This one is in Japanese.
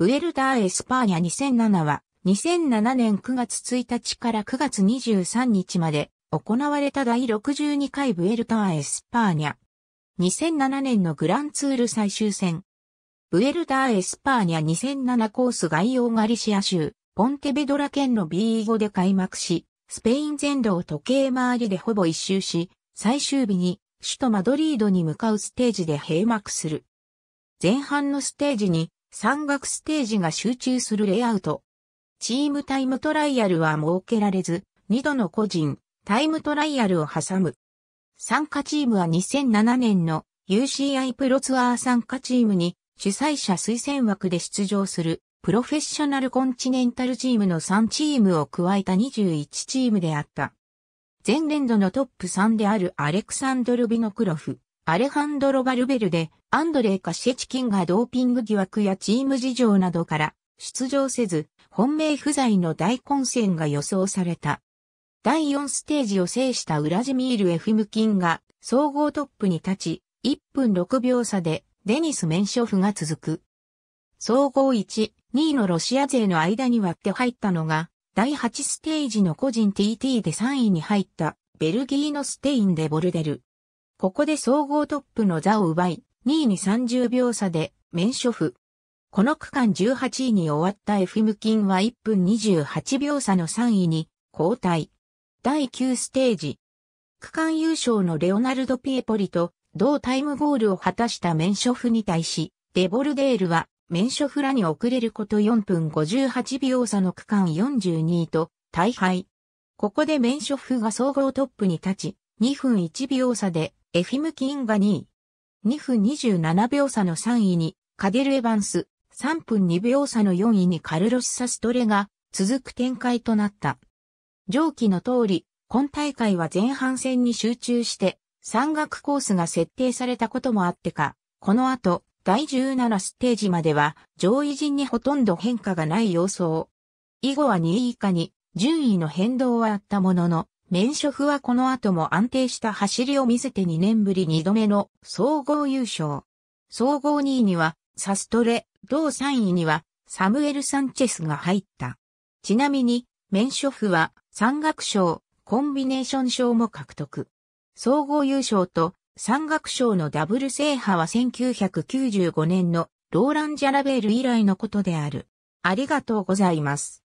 ブエルター・エスパーニャ2007は2007年9月1日から9月23日まで行われた第62回ブエルター・エスパーニャ。2007年のグランツール最終戦。ブエルター・エスパーニャ2007コース概要ガリシア州、ポンテベドラ県の B5 で開幕し、スペイン全土を時計回りでほぼ一周し、最終日に首都マドリードに向かうステージで閉幕する。前半のステージに山岳ステージが集中するレイアウト。チームタイムトライアルは設けられず、2度の個人、タイムトライアルを挟む。参加チームは2007年の UCI プロツアー参加チームに主催者推薦枠で出場するプロフェッショナルコンチネンタルチームの3チームを加えた21チームであった。前年度のトップ3であるアレクサンドル・ビノクロフ、アレハンドロ・バルベルで、アンドレイ・カシェチキンがドーピング疑惑やチーム事情などから出場せず、本命不在の大混戦が予想された。第4ステージを制したウラジミール・エフムキンが総合トップに立ち、1分6秒差でデニス・メンショフが続く。総合1、2位のロシア勢の間に割って入ったのが、第8ステージの個人 TT で3位に入ったベルギーのステイン・デ・ボルデル。ここで総合トップの座を奪い、2位に30秒差で、免処負。この区間18位に終わった f キンは1分28秒差の3位に交代。第9ステージ。区間優勝のレオナルド・ピエポリと同タイムゴールを果たしたメンショフに対し、デボルデールはメンショフらに遅れること4分58秒差の区間42位と大敗。ここでメンショフが総合トップに立ち、2分1秒差でエフィム・キンが2位。2分27秒差の3位にカデル・エヴァンス、3分2秒差の4位にカルロス・サストレが続く展開となった。上記の通り、今大会は前半戦に集中して山岳コースが設定されたこともあってか、この後、第17ステージまでは上位陣にほとんど変化がない様相。以後は2位以下に順位の変動はあったものの、ョフはこの後も安定した走りを見せて2年ぶり2度目の総合優勝。総合2位にはサストレ、同3位にはサムエル・サンチェスが入った。ちなみに、ョフは山岳賞、コンビネーション賞も獲得。総合優勝と山岳賞のダブル制覇は1995年のローラン・ジャラベール以来のことである。ありがとうございます。